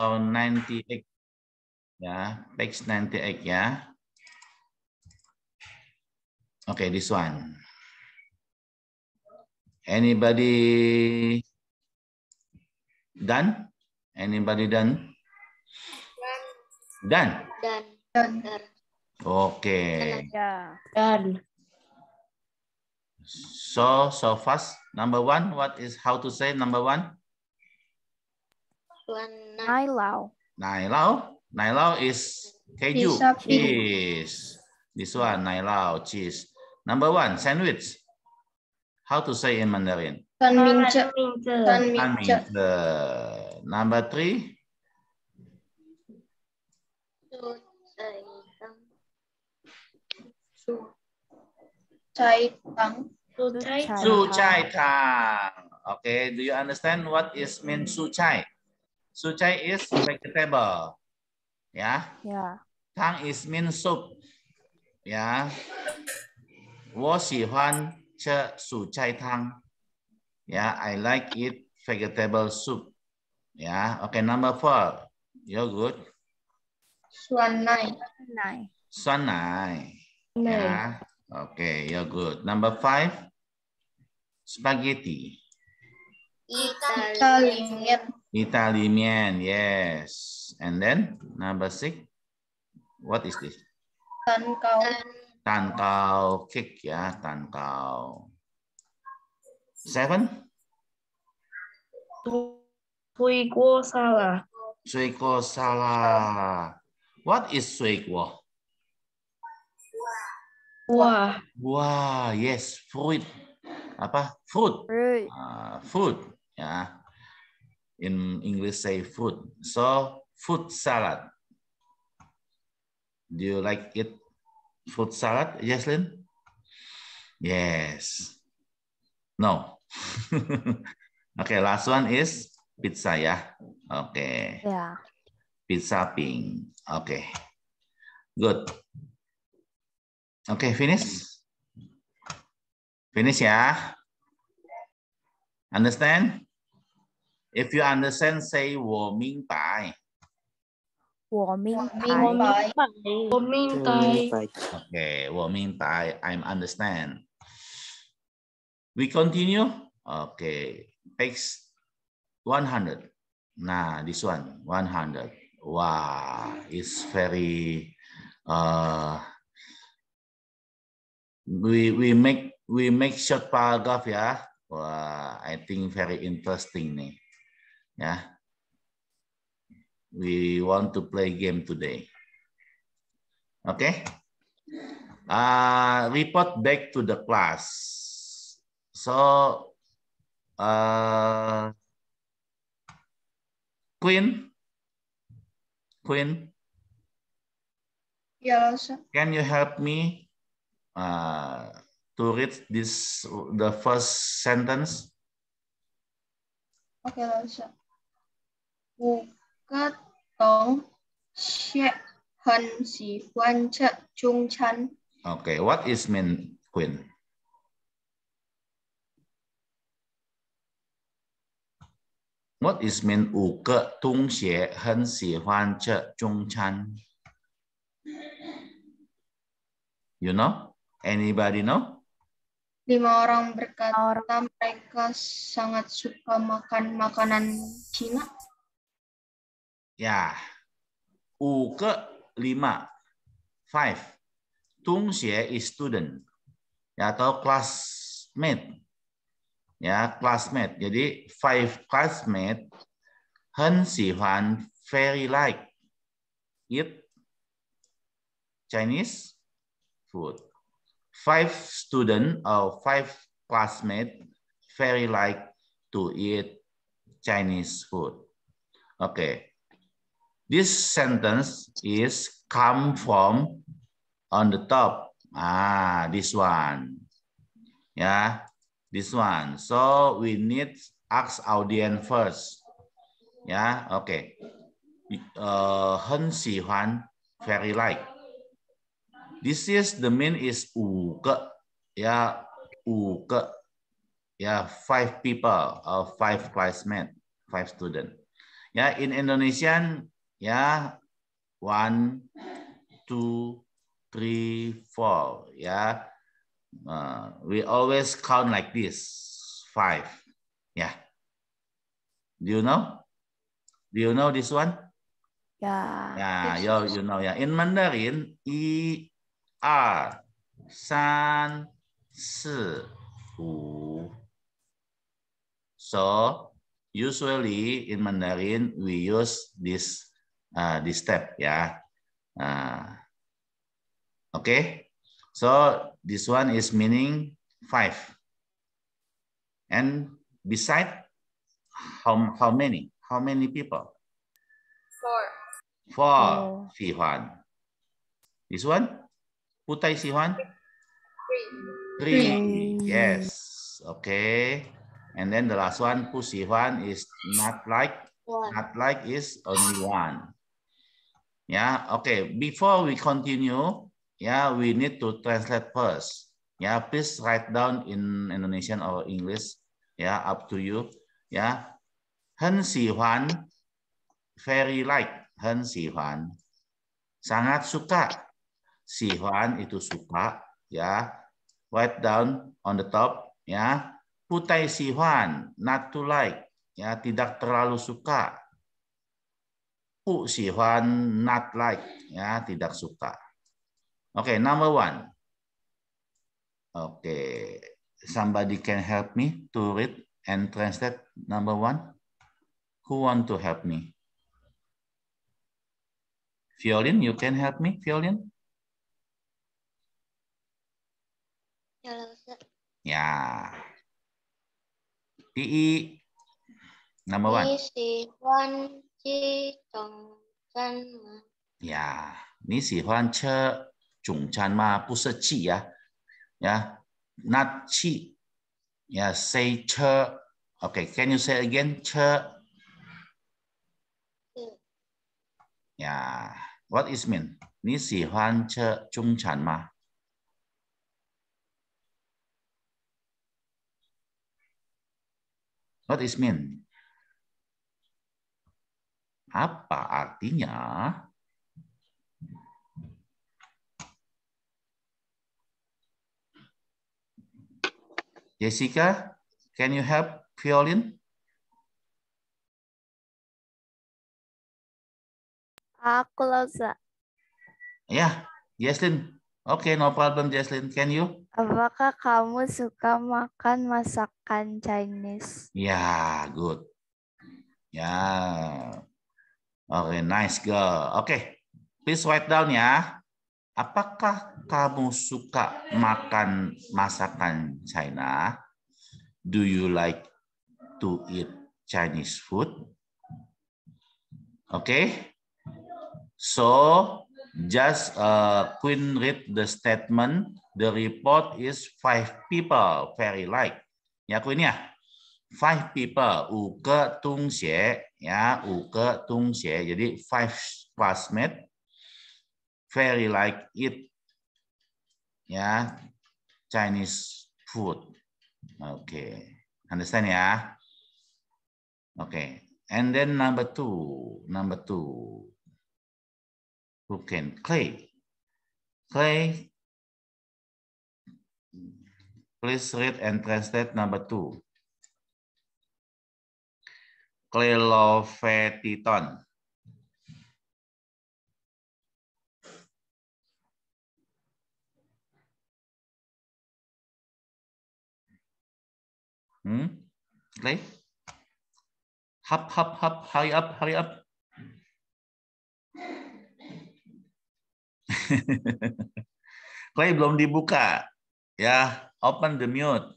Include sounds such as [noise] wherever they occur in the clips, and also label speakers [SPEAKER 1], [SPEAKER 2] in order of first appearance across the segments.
[SPEAKER 1] tahun 98 ya page 98 ya oke okay, this one anybody done anybody done done done, done. done. oke okay. done so so fast number one what is how to say number one
[SPEAKER 2] Nailau.
[SPEAKER 1] Nailau. Nailau is keju. Cheese. This one, Nailau, cheese. Number one, sandwich. How to say in Mandarin? Tanmince. Number three.
[SPEAKER 2] Chai tang. Su chai
[SPEAKER 1] tang. Okay, do you understand what is mean su chai? Suchai is vegetable. Yeah. Yeah. Tang is mean soup. Yeah. tang, Yeah, I like it vegetable soup. Yeah. Okay, number four. You're good.
[SPEAKER 2] Suanai.
[SPEAKER 1] Suanai. Yeah. Okay, you're good. Number five. Spaghetti.
[SPEAKER 2] Italian.
[SPEAKER 1] Italian, yes. And then number six, what is this? Tankau. Tankau cake ya, tankau. Seven?
[SPEAKER 2] Suiko salah.
[SPEAKER 1] Suiko salah. What is suiko? Buah. Buah, yes, fruit. Apa? Fruit. Fruit. Uh, fruit, ya in English say food. So food salad. Do you like it? Food salad, Jaslyn? Yes. No. [laughs] okay, last one is pizza ya. Yeah? Okay. Yeah. Pizza pink. Okay. Good. okay, finish. Finish ya. Understand? If you understand, say 我明白。
[SPEAKER 2] 我明白。明白。我明白。
[SPEAKER 1] Okay, 我明白. I understand. We continue. Okay, page 100. Nah, this one, 100. Wow, it's very, uh, we, we make, we make short paragraph Yeah? wow, I think very interesting nih. Yeah. We want to play game today. Okay. Uh, report back to the class. So, uh, Queen, Queen. Yeah, Can you help me uh, to read this the first sentence?
[SPEAKER 2] Okay, sir. Okay,
[SPEAKER 1] what is mean, Queen? What is mean che chung chan? You know? Anybody know?
[SPEAKER 2] Lima orang berkata mereka sangat suka makan makanan Cina.
[SPEAKER 1] Ya. U ke lima. Five. Tung xie is student. Ya, atau classmate. Ya, classmate. Jadi five classmate hen si huan very like eat Chinese food. Five student or five classmate very like to eat Chinese food. Okay. This sentence is come from on the top. Ah, this one. Yeah, this one. So we need ask audience first. Yeah, okay. Uh, huan, very like. This is the mean is ge. Yeah, ge. Yeah, five people or five classmates, five students. Yeah, in Indonesian, ya one two three four ya uh, we always count like this five ya yeah. do you know do you know this one ya yeah. ya yeah, you, you know ya yeah. in Mandarin i e r san si hu so usually in Mandarin we use this uh, nah, this step ya. Uh, nah, okay, so this one is meaning five. And beside, how how many? How many people? Four. Four. Oh. Juan. This one, Putai Sihuan.
[SPEAKER 2] Three. Three. Three. Yes.
[SPEAKER 1] Okay. And then the last one, Pu is not like. Not like is only one. Ya okay. Before we continue, yeah, we need to translate first. Yeah, please write down in Indonesian or English. Yeah, up to you. ya Yeah. 很喜欢 very like 很喜欢 sangat suka sihuan itu suka ya write down on the top ya putai sihuan not to like ya tidak terlalu suka 不喜欢 not like ya tidak suka oke okay, number one oke okay. somebody can help me to read and translate number one who want to help me Violin, you can help me, Violin? Ya. Di e, number one.
[SPEAKER 2] Si e one. chi tổng mà
[SPEAKER 1] yeah 你喜欢吃中餐吗？不是气呀、啊，呀、yeah.，那气呀，say 吃，OK，can、okay. you say again Yeah, dạ, what is mean What is mean? Apa artinya? Jessica, can you
[SPEAKER 2] help violin? Aku lusa.
[SPEAKER 1] Ya, Jaslyn. Oke, okay, no problem, Jaslyn. Can you?
[SPEAKER 2] Apakah kamu suka makan masakan Chinese?
[SPEAKER 1] Ya, yeah, good. Ya, yeah. Oke, okay, nice girl. Oke, okay. please write down ya. Apakah kamu suka makan masakan China? Do you like to eat Chinese food? Oke. Okay. So, just uh, Queen read the statement. The report is five people very like. Ya, Queen ya? five people, ya, jadi five classmate very like it ya Chinese food. Oke, okay. understand ya? Oke, okay. and then number two, number two, who can Clay? Clay, please read and translate number two. Klelofetiton. Hmm? Clay? Hop, hop, hop, hurry up, hurry up. [laughs] Clay belum dibuka. Ya, open the mute.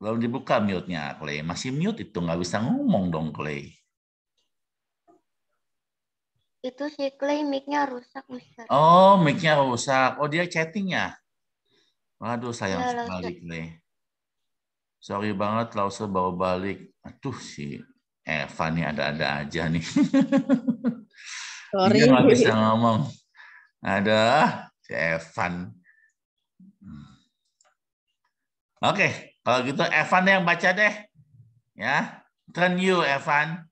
[SPEAKER 1] Lalu dibuka mute-nya, Clay. Masih mute itu, nggak bisa ngomong dong, Clay.
[SPEAKER 2] Itu si Clay mic-nya rusak, Mister.
[SPEAKER 1] Oh, mic-nya rusak. Oh, dia chatting nya Waduh, sayang ya, sekali, Clay. Sorry banget, Lause bawa balik. Aduh, si Eva nih ada-ada aja nih.
[SPEAKER 2] Sorry. Dia nggak bisa
[SPEAKER 1] ngomong. Ada si Evan. Hmm. Oke, okay. Kalau gitu Evan yang baca deh. Ya. Turn you Evan.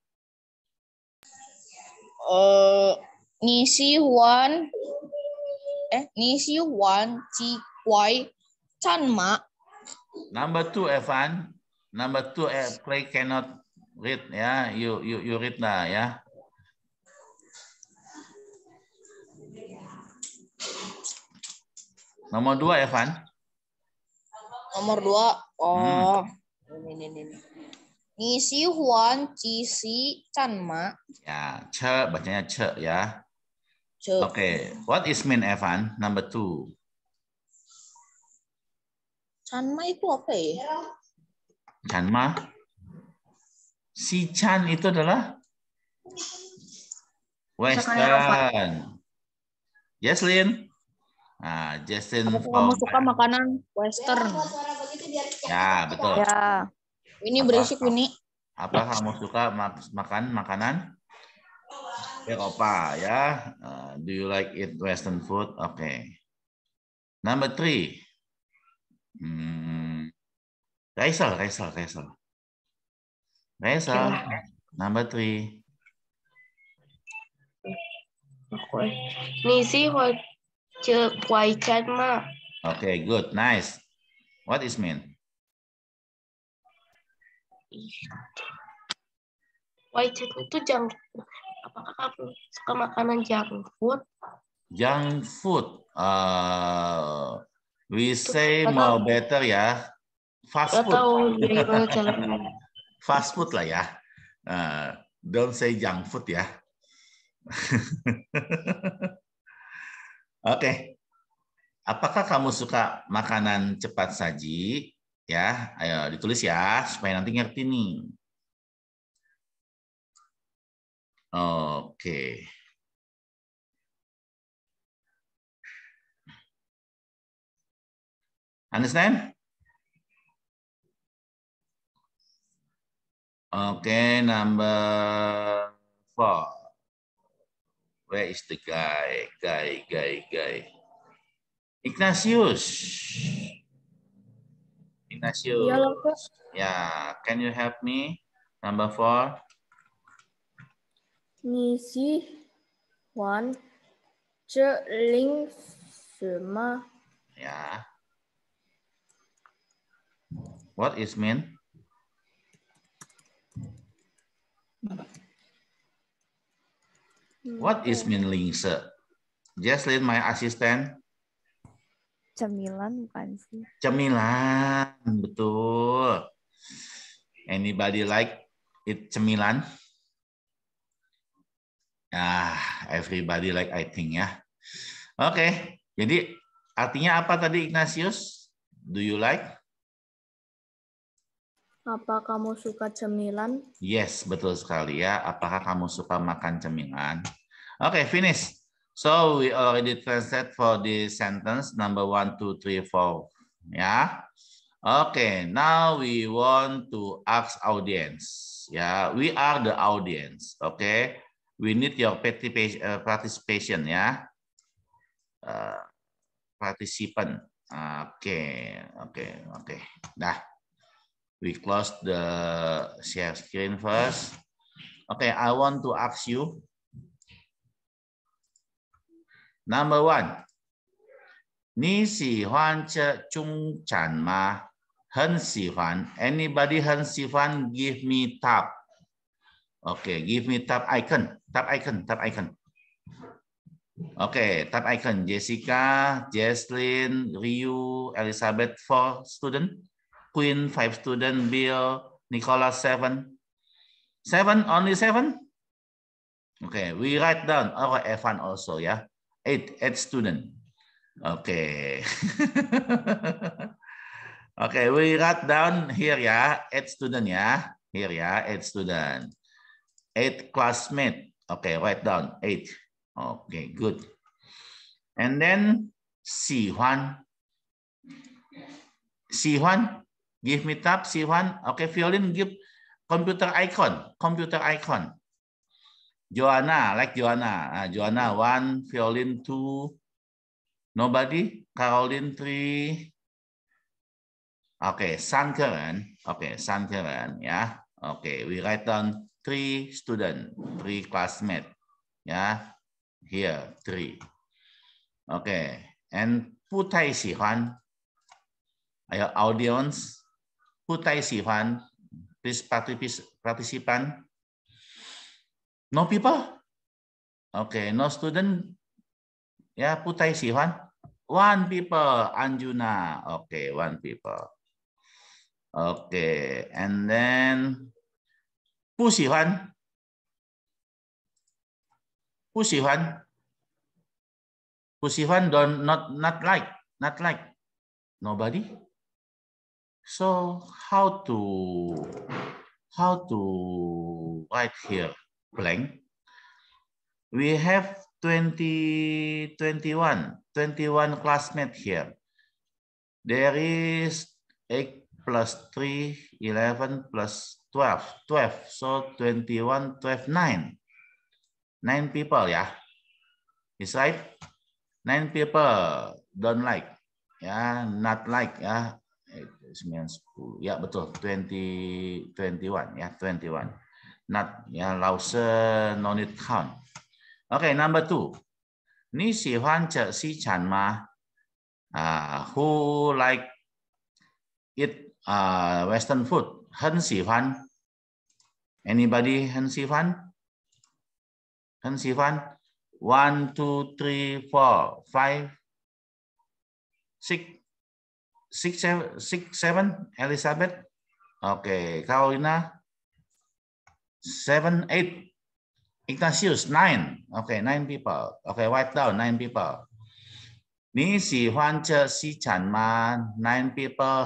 [SPEAKER 2] Uh, Nisi Wan eh Nisi Wan eh, Ci Kuai Chan Ma.
[SPEAKER 1] Number two Evan. Number two eh, play cannot read ya. You you you read lah ya. Nomor dua Evan.
[SPEAKER 2] Nomor dua. Hmm. Oh. Hmm. Ini, ini, ini. si Huan chan Chanma.
[SPEAKER 1] Ya, che, bacanya che ya. Oke, okay. what is mean Evan? Number two.
[SPEAKER 2] Chanma itu apa ya?
[SPEAKER 1] Chanma. Si Chan itu adalah Western. Yes, Lin. Nah, Jason aku Kamu
[SPEAKER 2] suka makanan western?
[SPEAKER 1] Ya, ya betul.
[SPEAKER 2] Ya. Ini apa, berisik ini.
[SPEAKER 1] Apa kamu suka makan makanan? Eropa ya. Uh, do you like eat western food? Oke. Okay. Number three. Hmm. Raisal, Raisal, Raisal. Raisel, number three.
[SPEAKER 2] Nisi, what Cek kuai chan ma.
[SPEAKER 1] Okay, good, nice. What is mean?
[SPEAKER 2] Kuai itu junk food. Apakah kamu suka makanan junk food?
[SPEAKER 1] Junk food. Uh, we say Atau, more better ya. Fast food. [laughs] Fast food lah ya. Uh, don't say junk food ya. [laughs] Oke. Okay. Apakah kamu suka makanan cepat saji? Ya, ayo ditulis ya supaya nanti ngerti nih.
[SPEAKER 2] Oke. Okay. Understand?
[SPEAKER 1] Oke, okay, number four. Where is the guy? Guy, guy, guy. Ignatius. Ignatius. Iya, ya, yeah. can you help me? Number four.
[SPEAKER 2] Nisi Wan Ling
[SPEAKER 1] Sema. Yeah. What is mean? What is gitu. min Just Jaslyn, my assistant. Cemilan bukan sih. Cemilan, betul. Anybody like it cemilan? Ah, everybody like I think ya. Oke, okay. jadi artinya apa tadi Ignatius? Do you like?
[SPEAKER 2] Apa kamu suka cemilan?
[SPEAKER 1] Yes, betul sekali ya. Apakah kamu suka makan cemilan? Oke, okay, finish. So we already translate for the sentence number one, two, three, four. Ya. Oke, okay, now we want to ask audience. Ya, we are the audience. Oke, okay? we need your uh, participation ya. Uh, participant. Oke, okay, oke, okay, oke. Okay. Dah. We close the share screen first. Okay, I want to ask you. Number one, Anybody 你喜欢吃中餐吗？很喜欢。Anybody Give me tap. Okay, give me tap icon. Tap icon. Tap icon. Okay, tap icon. Jessica, Jocelyn, Ryu, Elizabeth for student. Queen, five student, Bill, Nicholas, seven. Seven, only seven? Okay, we write down. Oh, okay, Evan also, yeah. Eight, eight student. Okay. [laughs] okay, we write down here, yeah. Eight student, yeah. Here, yeah, eight student. Eight classmate. Okay, write down, eight. Okay, good. And then, Si Huan. Si Huan, Give me tab, Siwan. Oke, okay, violin give computer icon, computer icon. Joanna, like Joanna. Nah, Joanna one, violin two. Nobody, Caroline three. Oke, okay, Sankeren. Oke, okay, Sankeren ya. Oke, okay, we write down three student, three classmate. Ya, here three. Oke, okay. and Putai Sihan. Ayo audience who this participant no people okay no student ya putai sihan one people anjuna okay one people okay and then 不喜欢不喜欢不喜欢 don't not not like not like nobody So how to how to write here blank? We have 20, 21, 21 classmates here. There is 8 plus 3, 11 plus 12, 12. So 21, 12, 9. 9 people, yeah. It's right? 9 people don't like, yeah, not like, yeah. sembilan 10. Ya, betul. twenty 21 ya, 21. Not ya, lause no need count. Okay, number two. si si chan ma uh, who like eat uh, Western huan one two, three, four, five, six six seven, six seven Elizabeth. Oke, okay. Carolina seven eight. Ignatius nine. Oke, okay, nine people. Oke, okay, write down nine people. ni Chan nine people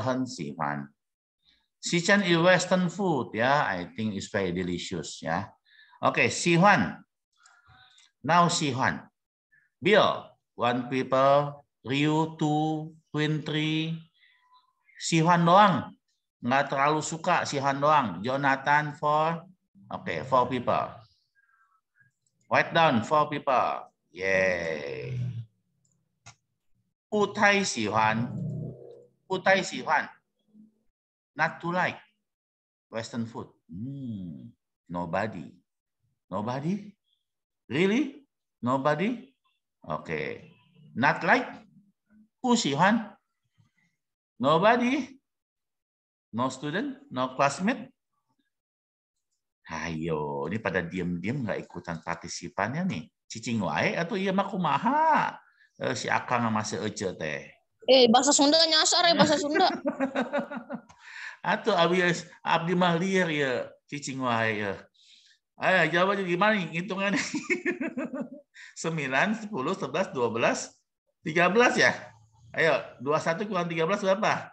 [SPEAKER 1] Chan is Western food, yeah. I think it's very delicious, yeah. Okay, Huan, Now Huan, Bill, one people. Rio two, Queen three, Sihan doang. Nggak terlalu suka Sihan doang. Jonathan for, oke, okay, for people. Write down four people. Yay. Putai Sihan. Putai Sihan. Not to like Western food. Hmm, nobody. Nobody? Really? Nobody? Oke. Okay. Not like? Who Sihan? Nobody? No student? No classmate? Ayo, ini pada diam-diam nggak ikutan partisipannya nih. Cicing wae atau iya mah kumaha? Eh, si Akang masih ece teh.
[SPEAKER 2] Eh, bahasa Sunda nyasar ya bahasa Sunda.
[SPEAKER 1] [laughs] atau abis abdi mah liar ya cicing wae ya. Ayo, aja gimana nih [laughs] sepuluh, 9, 10, 11, 12, 13 ya? Ayo, 21 kurang 13 berapa?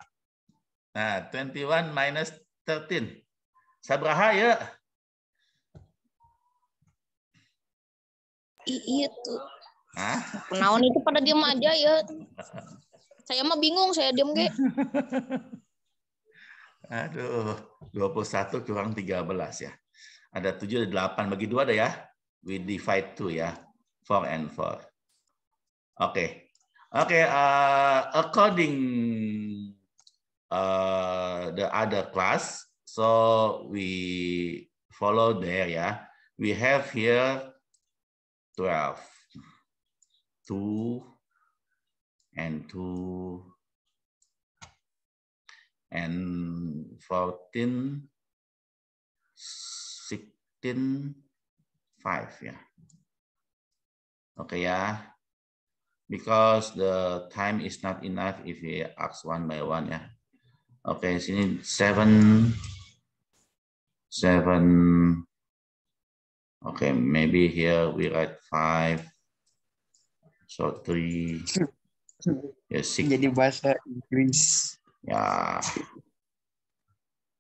[SPEAKER 1] Nah, 21 minus 13. Sabraha ya?
[SPEAKER 2] Iya tuh. Hah? Kenaon itu pada diam aja ya. Saya mah bingung, saya diam ge.
[SPEAKER 1] [laughs] Aduh, 21 kurang 13 ya. Ada 7, ada 8. Bagi 2 ada ya. We divide 2 ya. 4 and 4. Oke. Okay. Okay, uh, eh, according uh, the other class, so we follow there, yeah. We have here 12, 2, and 2, and 14, 16, 5, ya. Yeah. Oke okay, ya because the time is not enough if we ask one by one ya. Oke, okay, sini seven, seven. Oke, okay, maybe here we write five. So three. Ya, six. Jadi bahasa Inggris. Ya,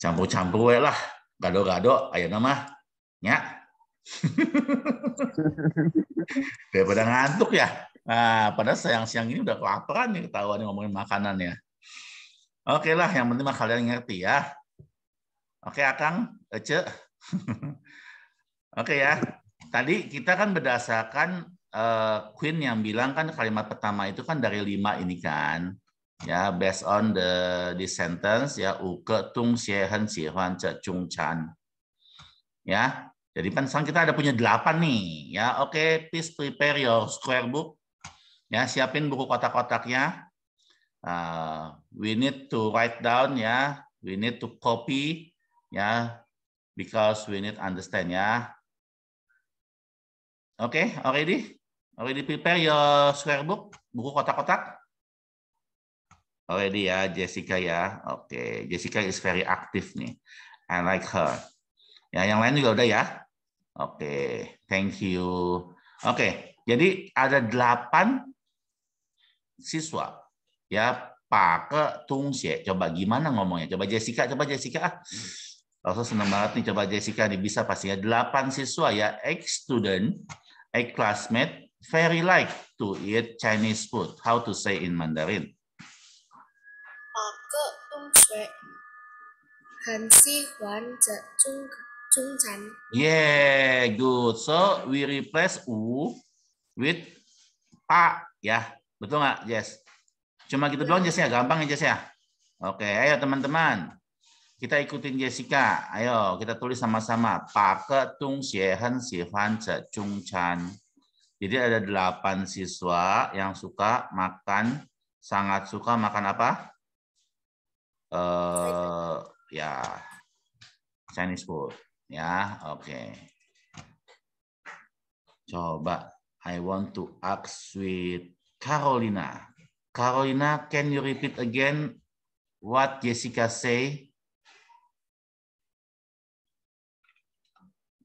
[SPEAKER 1] campur-campur we lah. Gado-gado, ayo nama. Ya. [laughs] Daripada ngantuk ya. Nah, pada siang-siang ini udah kelaparan nih ketahuan nih ngomongin makanan ya. Oke lah, yang penting mah kalian ngerti ya. Oke, Akang, Ece. [laughs] Oke ya. Tadi kita kan berdasarkan uh, Queen yang bilang kan kalimat pertama itu kan dari lima ini kan. Ya, based on the this sentence ya uke tung xie hen xie huan ce chung chan. Ya. Jadi kan sekarang kita ada punya delapan nih. Ya, oke, okay, please prepare your square book Ya, siapin buku kotak-kotaknya. Uh, we need to write down ya, we need to copy ya, because we need understand ya. Oke, okay, already? Already prepare your square book, buku kotak-kotak? Already ya, Jessica ya. Oke, okay. Jessica is very active nih. I like her. Ya, yang lain juga udah ya. Oke, okay. thank you. Oke, okay. jadi ada delapan siswa. Ya, pakai tungsi, Coba gimana ngomongnya? Coba Jessica, coba Jessica. Ah. Hmm. Langsung senang banget nih coba Jessica nih bisa pasti ya. Delapan siswa ya, ex student, ex classmate very like to eat Chinese food. How to say in Mandarin? Yeah, good. So we replace u with pak ya. Betul nggak, Jess? Cuma gitu doang Jess ya, gampang ya Jess ya. Oke, ayo teman-teman. Kita ikutin Jessica. Ayo, kita tulis sama-sama. Pake tung sihan ce chung chan. Jadi ada delapan siswa yang suka makan, sangat suka makan apa? Eh, uh, ya Chinese food. Ya, oke. Okay. Coba, I want to ask sweet Carolina. Carolina, can you repeat again what Jessica say?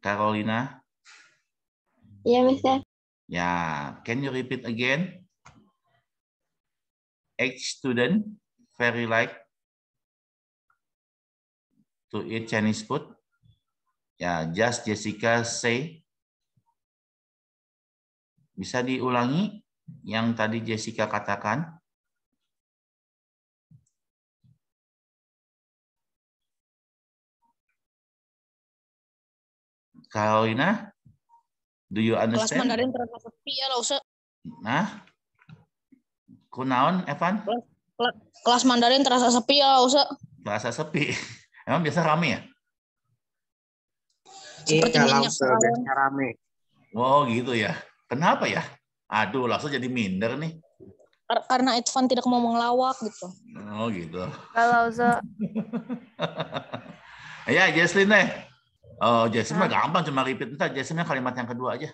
[SPEAKER 1] Carolina? Yeah, Mister. Yeah, can you repeat again? Each student very like to eat Chinese food. Yeah, just Jessica say. Bisa diulangi? yang tadi Jessica katakan.
[SPEAKER 2] Kaulina,
[SPEAKER 1] do you understand? Kelas Mandarin
[SPEAKER 2] terasa sepi ya, Lause.
[SPEAKER 1] Nah, kunaon Evan?
[SPEAKER 2] Kelas, Mandarin terasa sepi ya, Lause.
[SPEAKER 1] Terasa sepi. [laughs] Emang biasa rame ya? Seperti iya, Lause, biasa rame. Oh, gitu ya. Kenapa ya? Aduh, langsung jadi minder nih.
[SPEAKER 2] Karena Edvan tidak mau mengelawak gitu. Oh gitu. Kalau [laughs] so.
[SPEAKER 1] ya, Jesslyn deh. Oh, Jesslyn mah gampang, cuma repeat ntar. Jesslyn kalimat yang kedua aja.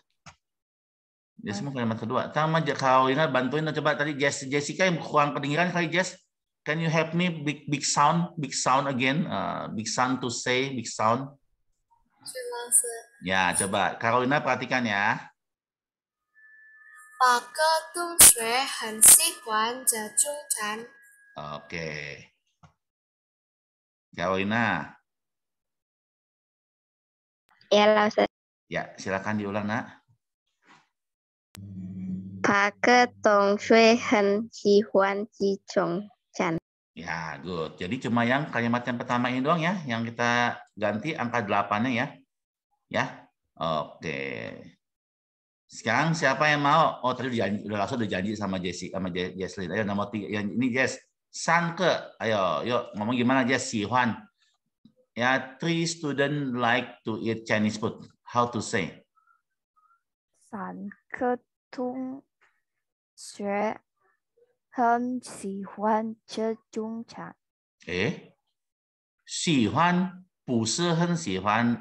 [SPEAKER 1] Jesslyn kalimat kedua. Sama kalau ingat bantuin coba tadi Jess, Jessica yang kurang kedengaran kali Jess. Can you help me big big sound big sound again uh, big sound to say big sound. Ya coba Carolina perhatikan ya.
[SPEAKER 2] 把各同学很喜欢这中餐。
[SPEAKER 1] Oke.
[SPEAKER 2] Jawina. Ya, Ustaz.
[SPEAKER 1] Ya, silakan diulang, Nak.
[SPEAKER 2] Pak Tong Shui Hen Ji Huan Ji Chong Chan.
[SPEAKER 1] Ya, good. Jadi cuma yang kalimat yang pertama ini doang ya, yang kita ganti angka delapannya ya. Ya, oke. Sekarang siapa yang mau? Oh tadi udah janji, udah langsung udah janji sama Jesse sama Jesslyn. Ayo nomor tiga. Yang ini Jess. Sangke. Ayo, yuk ngomong gimana aja Si Juan. Ya, three student like to eat Chinese food. How to say? Sangke Tung Xue
[SPEAKER 2] Hen Si Huan Che Chung Chan.
[SPEAKER 1] Eh? Si Huan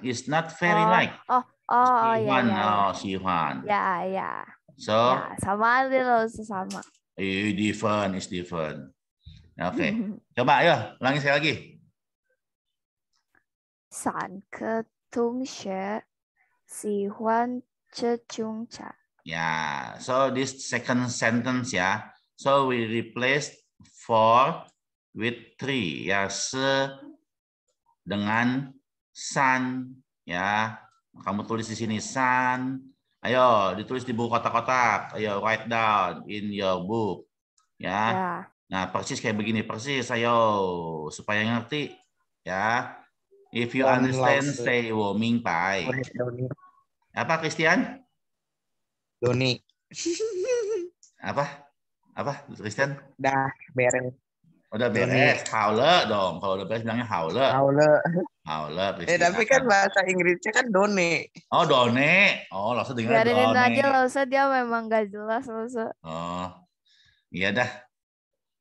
[SPEAKER 1] is not very oh, like.
[SPEAKER 2] oh. Oh, oh iya. iya. Oh, ya.
[SPEAKER 1] Sihan.
[SPEAKER 2] Ya, ya. So, ya, sama aja loh sesama.
[SPEAKER 1] It's different, it's different. Oke. Okay. [laughs] Coba ayo, ulangi sekali lagi.
[SPEAKER 2] San ke tung xue si huan che chung cha.
[SPEAKER 1] Ya, so this second sentence ya. So we replace four with three ya se dengan san ya kamu tulis di sini sun. Ayo, ditulis di buku kotak-kotak. Ayo, write down in your book. Ya. yeah. Nah, persis kayak begini. Persis, ayo. Supaya ngerti. Ya. If you Wang understand, langsung. say warming pai. Apa, Christian? Doni. [laughs] Apa? Apa, Christian? Dah, beres. Udah beres. Howler dong. Kalau udah beres bilangnya Howler Aula, eh, tapi kan
[SPEAKER 2] bahasa Inggrisnya kan done.
[SPEAKER 1] Oh, done. Oh, langsung dengar done. aja
[SPEAKER 2] usah dia memang gak jelas usah.
[SPEAKER 1] Oh. Iya dah.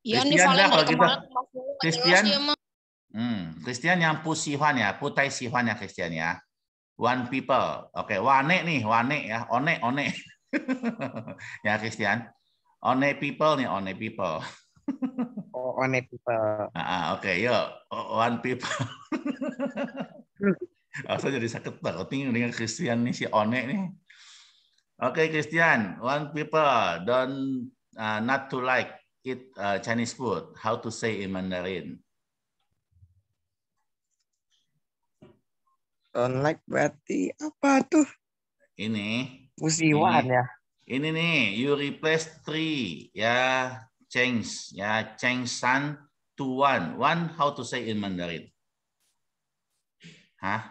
[SPEAKER 1] Iya nih Valen kalau kemarin
[SPEAKER 2] gitu. Christian. Ya,
[SPEAKER 1] hmm, Christian yang Sihwan ya, putai Sihwan ya Christian ya. One people. Oke, okay. wane nih, wane ya. One, one. [laughs] ya Christian. One people nih, one people. Oh, ah, ah, oh, one people. Ah, oke, okay, yuk. One people. Aku jadi sakit banget nih dengan Christian nih si One nih. Oke, okay, Christian, one people don't uh, not to like eat uh, Chinese food. How to say in Mandarin? Don't like berarti apa tuh? Ini. Musiwan ya. Ini nih, you replace three ya change ya change san to one one how to say in Mandarin hah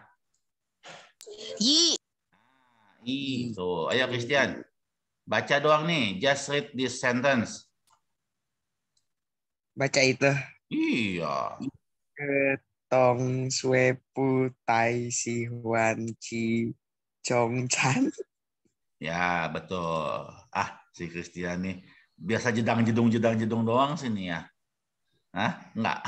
[SPEAKER 1] yi ah, i ayo Christian baca doang nih just read this sentence baca itu iya
[SPEAKER 2] ketong sue tai si huan chi chong chan
[SPEAKER 1] ya betul ah si Christian nih biasa jedang jedung jedang jedung doang sini ya Hah? enggak [laughs]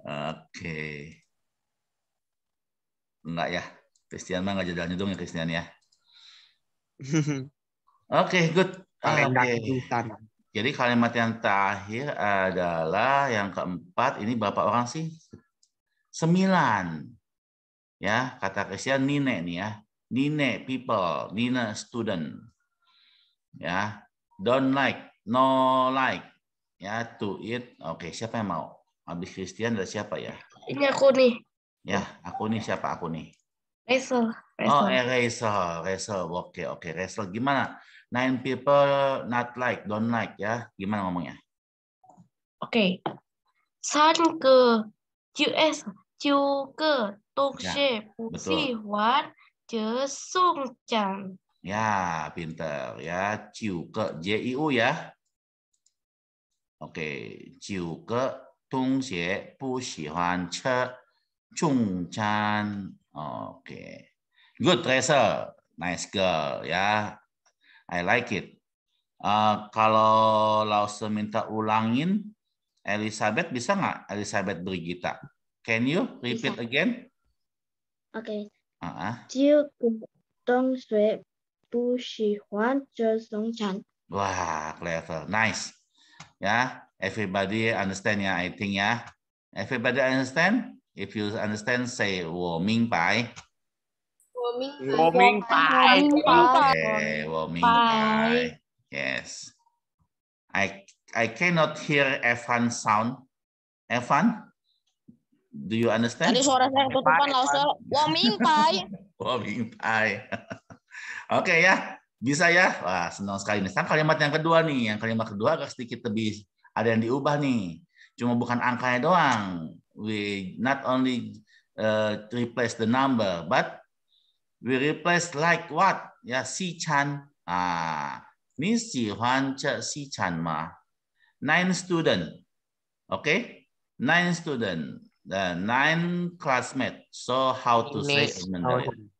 [SPEAKER 1] oke okay. enggak ya Christian mah enggak jedang jedung ya Christian ya [laughs] oke okay, good okay. jadi kalimat yang terakhir adalah yang keempat ini bapak orang sih sembilan ya kata Christian nine nih ya Nine people, Nina student. Ya, don't like, no like. Ya, to eat. Oke, siapa yang mau? Abis Christian ada siapa ya?
[SPEAKER 2] Ini aku nih.
[SPEAKER 1] Ya, aku nih siapa aku nih?
[SPEAKER 2] Rachel. Oh, eh,
[SPEAKER 1] Rachel. Resel. Oke, okay, oke, okay. Gimana? Nine people not like, don't like ya. Gimana ngomongnya?
[SPEAKER 2] Oke. Okay. San ke US, Ju ke tokshe, ya, She, Pusi, Wan, Jesungcang.
[SPEAKER 1] Ya, pinter ya. Ciu ke JIU ya. Oke, ciu ke tong xie bu xi huan che chung chan. Oke. Good Tracer. Nice girl ya. I like it. Uh, kalau Lause minta ulangin, Elizabeth bisa nggak? Elizabeth Brigita. Can you repeat bisa. again? Oke. Okay. 啊？Chiếc clever. Nice. Yeah, everybody understand yeah, I think Yeah. Everybody understand? If you understand, say I I cannot hear F1 sound. F1? Do you understand? Tadi suara saya ketutupan langsung. Wah,
[SPEAKER 2] pie.
[SPEAKER 1] Wah, pie. Oke ya, bisa ya. Wah senang sekali nih. Sekarang kalimat yang kedua nih. Yang kalimat kedua agak sedikit lebih ada yang diubah nih. Cuma bukan angkanya doang. We not only uh, replace the number, but we replace like what? Ya, si Chan. Ah, ni si Huan Che si Chan ma. Nine student. Oke? Okay? Nine student the nine classmates. So how to say in Mandarin?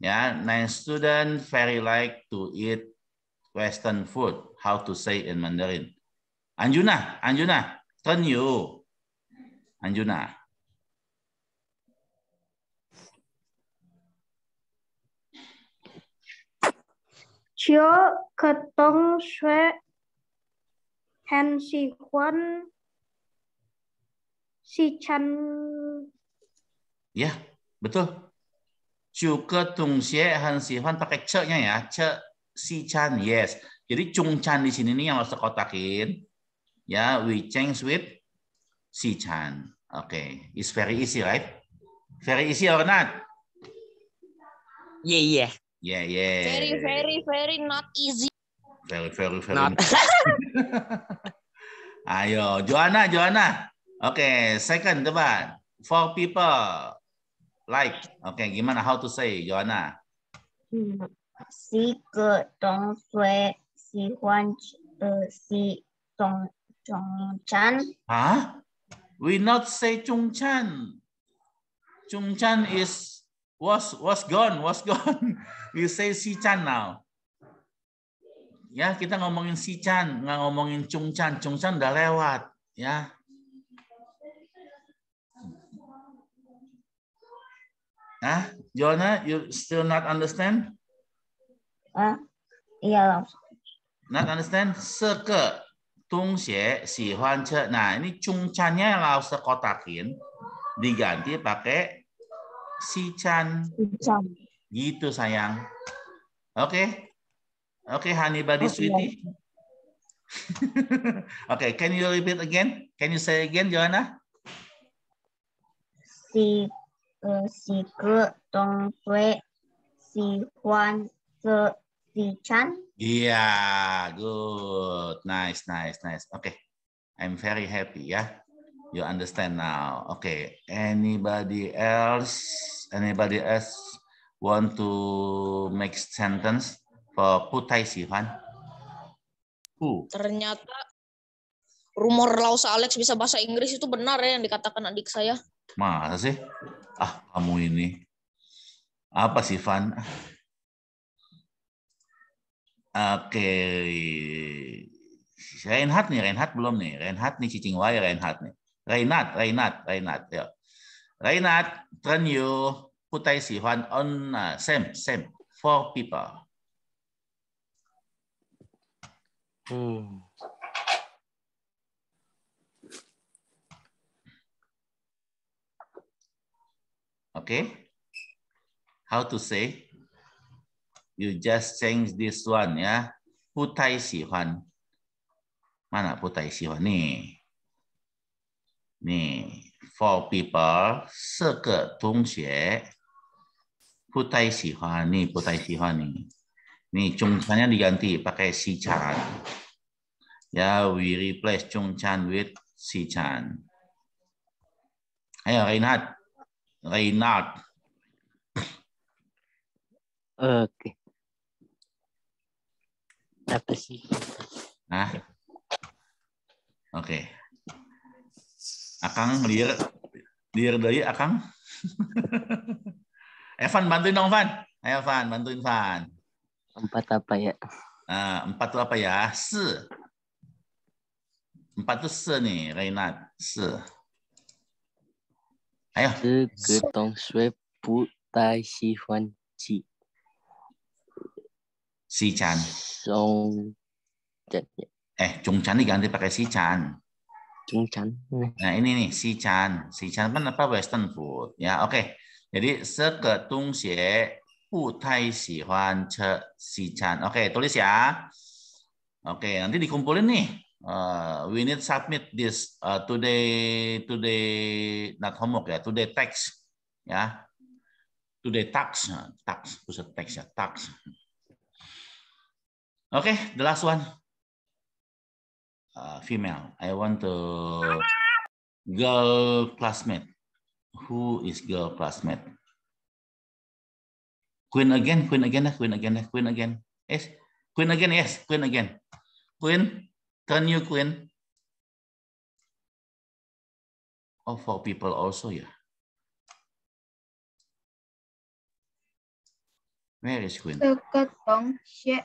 [SPEAKER 1] Yeah, nine student very like to eat Western food. How to say in Mandarin? Anjuna, Anjuna, turn you. Anjuna.
[SPEAKER 2] Chio ketong sue hen si Si Chan.
[SPEAKER 1] Ya, betul. Juga Tung Xie Han Sifan pakai ce-nya ya. Ce Si Chan, yes. Jadi Chung Chan di sini nih yang harus kotakin. Ya, we change with Si Chan. Oke, okay. it's very easy, right? Very easy or not? Yeah, yeah. Yeah, yeah. Very,
[SPEAKER 2] very, very not easy.
[SPEAKER 1] Very, very, very. Not. [laughs] Ayo, Joanna, Joanna. Okay, second teman. For people like. Okay, gimana? How to say, Joanna?
[SPEAKER 2] Si ke dong sui si huan e, si dong chan.
[SPEAKER 1] Huh? We not say chung chan. Chung chan is was was gone, was gone. [laughs] we say si chan now. Ya, kita ngomongin si Chan, nggak ngomongin Chung Chan. Chung Chan udah lewat, ya. Ah, Joanna, you still not understand? Ah, iya Yeah. Not understand? Seke. Tung xie, si huan che. Nah, ini cungcannya yang harus kotakin diganti pakai si chan. Chan. Gitu sayang. Oke. Okay. Oke, okay, buddy, oh, iya. Sweetie. [laughs] okay, can you repeat again? Can you say again, Joanna?
[SPEAKER 2] Si Iya,
[SPEAKER 1] good, nice, nice, nice. Oke, okay. I'm very happy ya. Yeah. You understand now. Oke, okay. anybody else? Anybody else want to make sentence for Putai Sihan? Who?
[SPEAKER 2] Ternyata rumor Lausa Alex bisa bahasa Inggris itu benar ya yang dikatakan adik saya.
[SPEAKER 1] Masa sih? Ah, kamu ini. Apa sih, Van? Oke. Okay. Reinhard nih, Reinhard belum nih. Reinhard nih, cicing wae Reinhard nih. Reinhard, Reinhard, Reinhard. Ya. Reinhard, turn you putai si Van on uh, same, same. Four people. Hmm. Okay? How to say? You just change this one ya. Putai Sihuan. Mana Putai Sihuan? Nih. Nih. For people, 四个同学. Putai Sihuan. Nih, Putai Sihuan nih. Nih, Chungchannya diganti pakai Si Chan. Ya, we replace Chungchan with Si Chan. Ayo, Reinhardt. Reynard. Oke. Apa sih? Nah. Oke. Okay. Akang liar liar dari Akang. [laughs] Evan bantuin dong Van. Ayo Van, bantuin Van. Empat apa ya? Nah, empat itu apa ya? Se. Empat itu se nih, Reynard. Se. Si Chan. Song Chan. Eh, Chung Chan diganti pakai Si Chan. Chung Chan. Nah ini nih Si Chan. Si Chan kan apa Western food. Ya oke. Okay. Jadi segetong xie putai si huan Chi Si Chan. Oke okay, tulis ya. Oke okay, nanti dikumpulin nih uh, we need submit this uh, today today not homework ya today text ya today tax tax pusat tax ya tax oke okay, the last one uh, female I want to girl classmate who is girl classmate queen again queen again queen again queen again yes queen again yes queen again queen Can you clean?
[SPEAKER 2] Oh, for people also ya. Yeah. Where is Queen? Ketong, she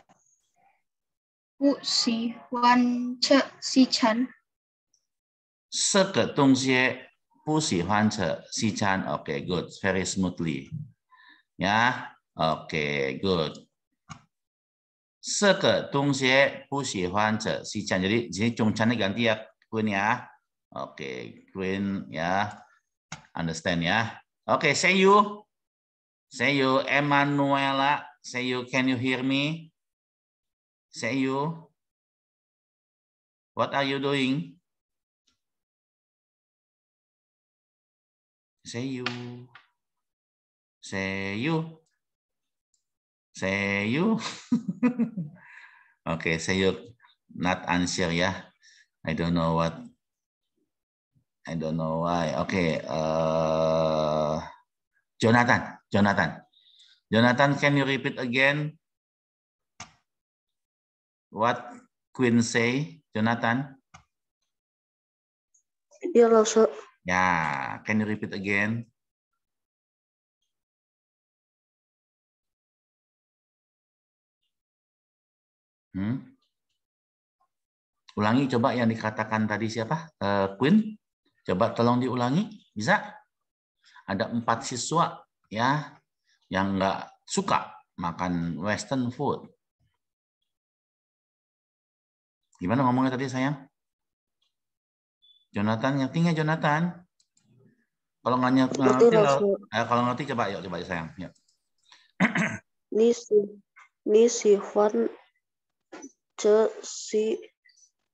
[SPEAKER 2] wu si wan che si Chan.
[SPEAKER 1] Seketong she wu si wan che si Chan. Okay, good. Very smoothly. Ya, yeah. okay, good tung si chan. Jadi di sini chung chan ganti ya Queen ya. Oke, okay, Queen ya. Understand ya. Oke, say you. Say you Emanuela. Say you can you hear me? Say you. What are you doing? Say you. Say you. Say [laughs] oke, okay, say not answer ya. Yeah. I don't know what. I don't know why. Okay, uh, Jonathan, Jonathan. Jonathan, can you repeat again what Queen say, Jonathan? Yeah, also. Yeah, can you repeat again? Hmm?
[SPEAKER 2] Ulangi coba yang
[SPEAKER 1] dikatakan tadi siapa? Uh, Queen. Coba tolong diulangi. Bisa? Ada empat siswa ya yang nggak suka makan Western food. Gimana ngomongnya tadi sayang? Jonathan, ngerti nggak Jonathan? Kalau nggak ngerti, kalau, eh, kalau ngerti coba yuk coba sayang. Yuk.
[SPEAKER 2] Ini, ini Juan C, si,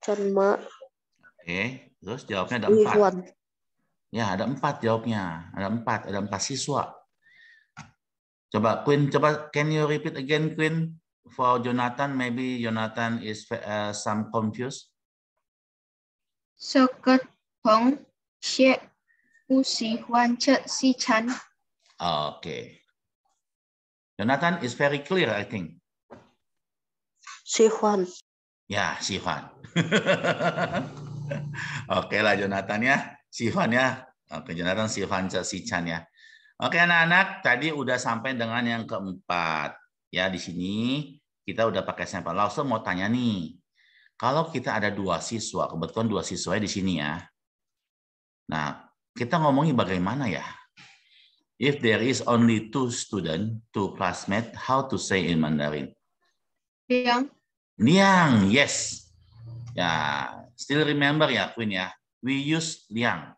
[SPEAKER 2] cerma.
[SPEAKER 1] Oke, terus jawabnya ada empat. Iwan. Ya, ada empat jawabnya. Ada empat, ada empat siswa. Coba Queen, coba can you repeat again Queen for Jonathan? Maybe Jonathan is uh, some confused.
[SPEAKER 2] Soket Hong Xie Wu Si Huan Che Si Chan.
[SPEAKER 1] Oke. Okay. Jonathan is very clear, I think. Si Juan. Ya, si Juan. [laughs] Oke lah Jonathan ya. Si Juan ya. Oke Jonathan, si Juan, si Chan ya. Oke anak-anak, tadi udah sampai dengan yang keempat. Ya di sini kita udah pakai sampel. Langsung mau tanya nih, kalau kita ada dua siswa, kebetulan dua siswa di sini ya. Nah, kita ngomongin bagaimana ya? If there is only two student, two classmates, how to say in Mandarin? Yang Liang, yes. Ya, still remember ya Queen ya. We use liang.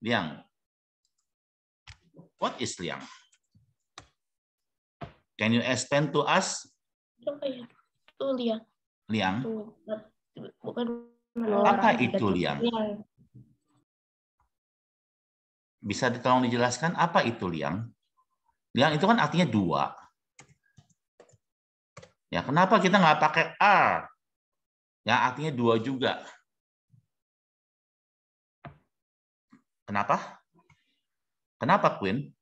[SPEAKER 1] Liang. What is liang? Can you explain to us?
[SPEAKER 2] Itu liang. Liang. apa itu liang?
[SPEAKER 1] Bisa tolong dijelaskan apa itu liang? Liang itu kan artinya dua. Ya, kenapa kita nggak pakai R? Ya, artinya dua juga. Kenapa? Kenapa Queen?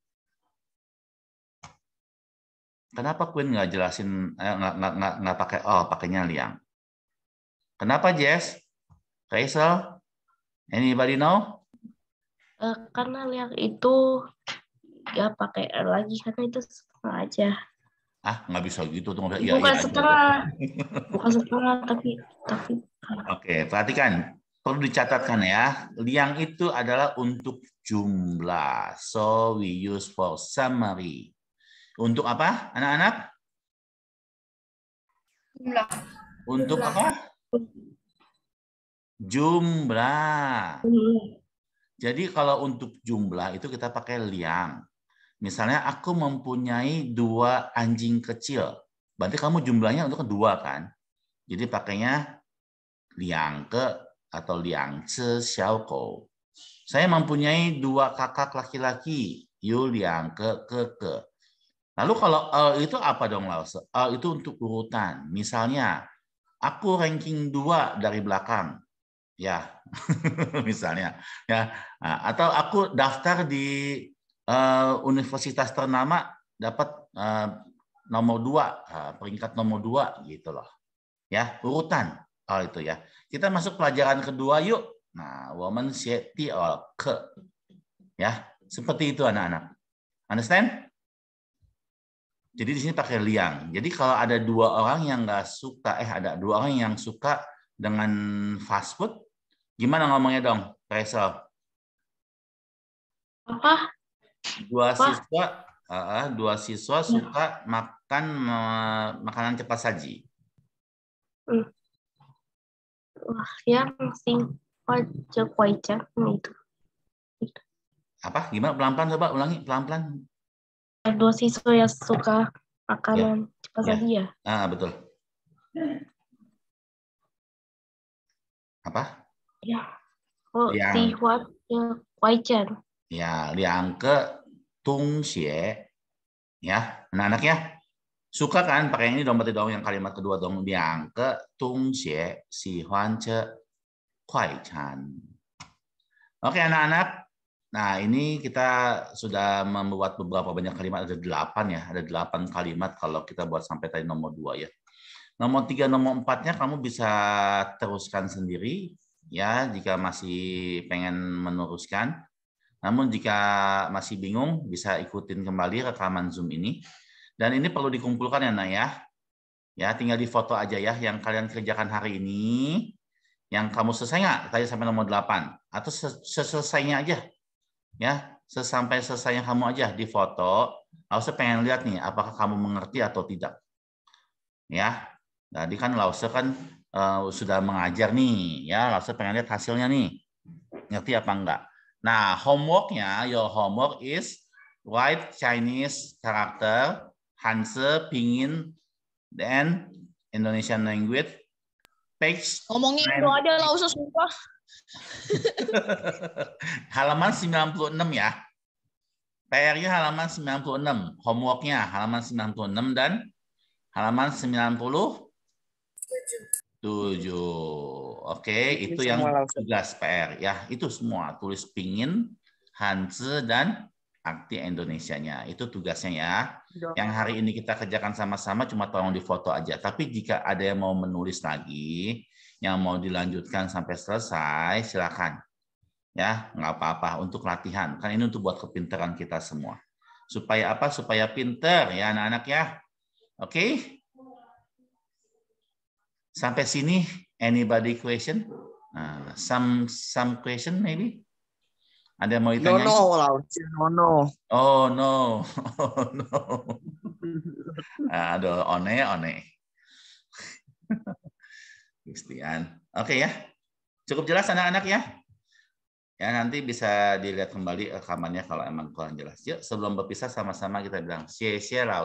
[SPEAKER 1] Kenapa Queen nggak jelasin eh, nggak nggak nggak pakai oh pakainya liang? Kenapa Jess? Rachel? Anybody know?
[SPEAKER 2] Eh, karena liang itu nggak pakai R lagi karena itu sama aja
[SPEAKER 1] ah nggak bisa gitu tuh iya, Bukan ya, setara, ya.
[SPEAKER 2] bukan setelah tapi tapi.
[SPEAKER 1] Ah. Oke, perhatikan perlu dicatatkan ya. Liang itu adalah untuk jumlah, so we use for summary. Untuk apa, anak-anak? Jumlah. Untuk jumlah. apa? jumlah. Jadi kalau untuk jumlah itu kita pakai liang. Misalnya aku mempunyai dua anjing kecil. Berarti kamu jumlahnya untuk kedua kan? Jadi pakainya Liangke atau Liangce ce xiaokou. Saya mempunyai dua kakak laki-laki, yu liang ke Lalu kalau e itu apa dong Laos? E itu untuk urutan. Misalnya, aku ranking dua dari belakang. Ya, [laughs] misalnya. ya nah, Atau aku daftar di uh, universitas ternama dapat uh, nomor dua, uh, peringkat nomor dua gitu loh. Ya, urutan. Oh itu ya. Kita masuk pelajaran kedua yuk. Nah, woman safety or ke. Ya, seperti itu anak-anak. Understand? Jadi di sini pakai liang. Jadi kalau ada dua orang yang nggak suka, eh ada dua orang yang suka dengan fast food, gimana ngomongnya dong, Rachel? Apa? Dua siswa, uh, dua siswa suka makan uh, makanan cepat saji.
[SPEAKER 2] Hmm. Wah, yang itu.
[SPEAKER 1] Apa? Gimana? Pelan-pelan coba ulangi pelan-pelan.
[SPEAKER 2] Eh, dua siswa yang suka makanan ya. cepat saji iya. ya. Ah, betul. Apa? Ya. Oh, iya. yang... sihwat yang
[SPEAKER 1] Ya, liang ke Tung Xie. Ya, anak-anak ya. Suka kan pakai yang ini dompet dong yang kalimat kedua dong. liang ke Tung Xie, Si Huan ce Kuai Chan. Oke anak-anak. Nah ini kita sudah membuat beberapa banyak kalimat. Ada delapan ya. Ada delapan kalimat kalau kita buat sampai tadi nomor dua ya. Nomor tiga, nomor empatnya kamu bisa teruskan sendiri ya jika masih pengen meneruskan namun jika masih bingung bisa ikutin kembali rekaman Zoom ini. Dan ini perlu dikumpulkan ya Nak ya. ya. tinggal di foto aja ya yang kalian kerjakan hari ini. Yang kamu selesai nggak? Tadi sampai nomor 8. Atau seselesainya aja. Ya, sesampai selesainya kamu aja di foto. Lause pengen lihat nih apakah kamu mengerti atau tidak. Ya, tadi kan Lause kan uh, sudah mengajar nih. Ya, Lause pengen lihat hasilnya nih. Ngerti apa enggak? Nah, homeworknya, your homework is write Chinese character, Hanse, Pinyin, dan Indonesian language. Page Ngomongin itu ada lah, usah sumpah. [laughs] halaman 96 ya. PR-nya halaman 96, homeworknya halaman 96 dan halaman 90 tujuh. Oke, okay, itu yang tugas PR ya. Itu semua tulis pingin, Hanse dan arti Indonesianya. Itu tugasnya ya. Yang hari ini kita kerjakan sama-sama cuma tolong difoto aja. Tapi jika ada yang mau menulis lagi, yang mau dilanjutkan sampai selesai, silakan. Ya, nggak apa-apa untuk latihan. Kan ini untuk buat kepintaran kita semua. Supaya apa? Supaya pinter ya anak-anak ya. Oke? Okay? Sampai sini, anybody question? Uh, some some question maybe? Ada yang mau ditanya? No,
[SPEAKER 2] no, oh No,
[SPEAKER 1] Oh, no. Oh, no. Aduh, one, one. [laughs] Christian. Oke okay, ya. Cukup jelas anak-anak ya? Ya, nanti bisa dilihat kembali rekamannya kalau emang kurang jelas. Yuk, sebelum berpisah sama-sama kita bilang, Sye-sye, lao